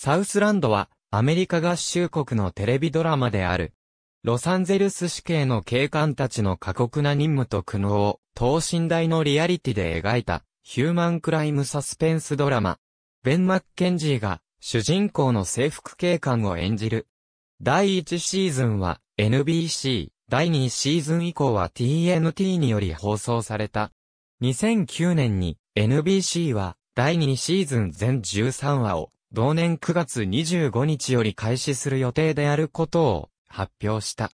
サウスランドは、アメリカ合衆国のテレビドラマである。ロサンゼルス市警の警官たちの過酷な任務と苦悩を、等身大のリアリティで描いた、ヒューマンクライムサスペンスドラマ。ベン・マッケンジーが、主人公の制服警官を演じる。第1シーズンは、NBC、第2シーズン以降は TNT により放送された。2009年に、NBC は、第2シーズン全13話を、同年9月25日より開始する予定であることを発表した。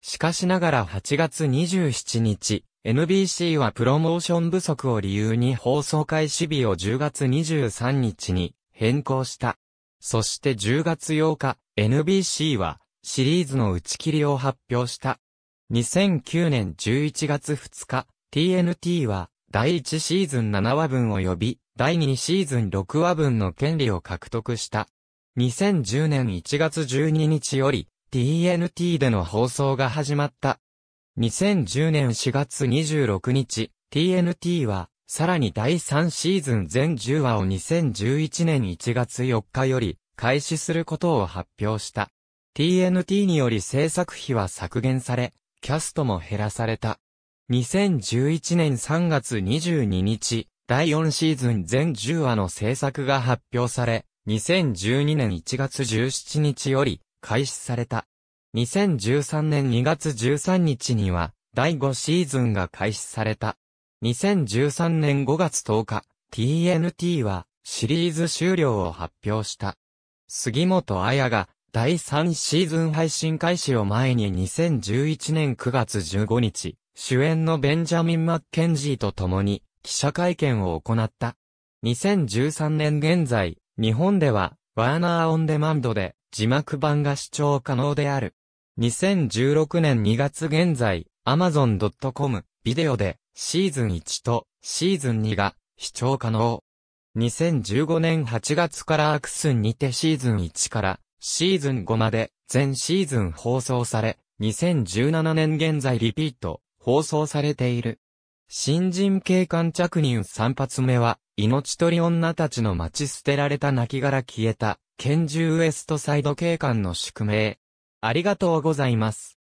しかしながら8月27日、NBC はプロモーション不足を理由に放送開始日を10月23日に変更した。そして10月8日、NBC はシリーズの打ち切りを発表した。2009年11月2日、TNT は第1シーズン7話分を呼び第2シーズン6話分の権利を獲得した。2010年1月12日より TNT での放送が始まった。2010年4月26日、TNT は、さらに第3シーズン全10話を2011年1月4日より開始することを発表した。TNT により制作費は削減され、キャストも減らされた。2011年3月22日、第4シーズン全10話の制作が発表され、2012年1月17日より開始された。2013年2月13日には、第5シーズンが開始された。2013年5月10日、TNT はシリーズ終了を発表した。杉本彩が第3シーズン配信開始を前に2011年9月15日、主演のベンジャミン・マッケンジーと共に記者会見を行った。2013年現在、日本では、ワーナーオンデマンドで字幕版が視聴可能である。2016年2月現在、Amazon.com ビデオでシーズン1とシーズン2が視聴可能。2015年8月からアクスンにてシーズン1からシーズン5まで全シーズン放送され、2017年現在リピート放送されている。新人警官着任三発目は、命取り女たちの待ち捨てられた亡骸消えた、拳銃ウエストサイド警官の宿命。ありがとうございます。